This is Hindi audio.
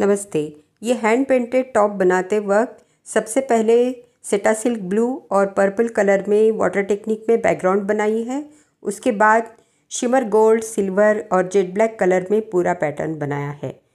नमस्ते ये हैंड पेंटेड टॉप बनाते वक्त सबसे पहले सेटा सिल्क ब्लू और पर्पल कलर में वाटर टेक्निक में बैकग्राउंड बनाई है उसके बाद शिमर गोल्ड सिल्वर और जेट ब्लैक कलर में पूरा पैटर्न बनाया है